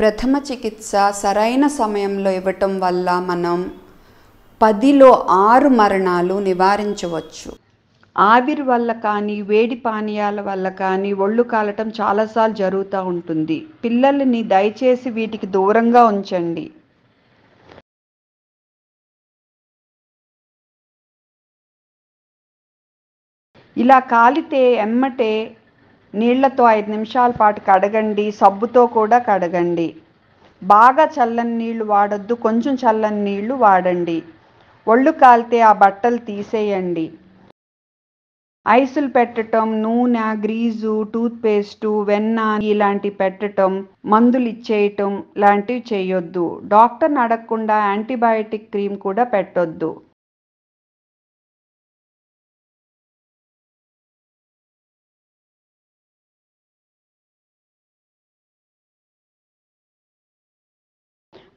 ప్రథమ చికిత్స సరైన సమయంలో ఇవ్వటం వల్ల మనం పదిలో ఆరు మరణాలు నివారించవచ్చు ఆవిరి వల్ల కానీ వేడి పానీయాల వల్ల కానీ ఒళ్ళు కాలటం చాలాసార్లు జరుగుతూ ఉంటుంది పిల్లల్ని దయచేసి వీటికి దూరంగా ఉంచండి ఇలా కాలితే ఎమ్మటే నీళ్లతో ఐదు నిమిషాల పాటు కడగండి సబ్బుతో కూడా కడగండి బాగా చల్లని నీళ్లు వాడొద్దు కొంచెం చల్లని నీళ్లు వాడండి ఒళ్ళు కాల్తే ఆ బట్టలు తీసేయండి ఐసులు పెట్టడం నూనె గ్రీజు టూత్పేస్టు వెన్న ఇలాంటివి పెట్టడం మందులు ఇచ్చేయటం లాంటివి చేయొద్దు డాక్టర్ని అడగకుండా యాంటీబయాటిక్ క్రీమ్ కూడా పెట్టొద్దు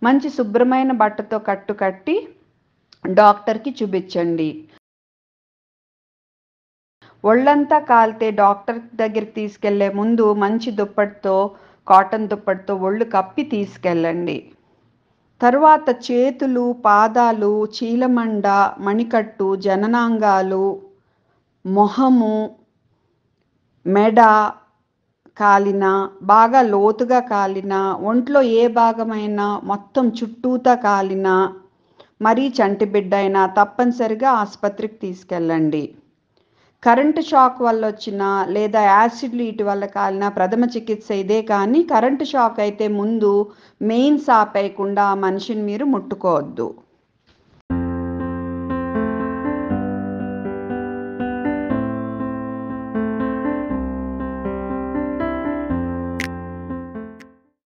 మంచి శుభ్రమైన బట్టతో కట్టు కట్టి డాక్టర్కి చూపించండి ఒళ్ళంతా కాల్తే డాక్టర్ దగ్గరికి తీసుకెళ్లే ముందు మంచి దుప్పటితో కాటన్ దుప్పటితో ఒళ్ళు కప్పి తీసుకెళ్ళండి తర్వాత చేతులు పాదాలు చీలమండ మణికట్టు జననాంగాలు మొహము మెడ కాలినా బాగా లోతుగా కాలినా ఒంట్లో ఏ భాగమైనా మొత్తం చుట్టూతా కాలినా మరీ చంటి బిడ్డ అయినా తప్పనిసరిగా ఆసుపత్రికి తీసుకెళ్ళండి కరెంటు షాక్ వల్ల వచ్చిన లేదా యాసిడ్లు ఇటు వల్ల కాలిన ప్రథమ చికిత్స ఇదే కానీ కరెంటు షాక్ అయితే ముందు మెయిన్స్ ఆపేయకుండా ఆ మనిషిని మీరు ముట్టుకోవద్దు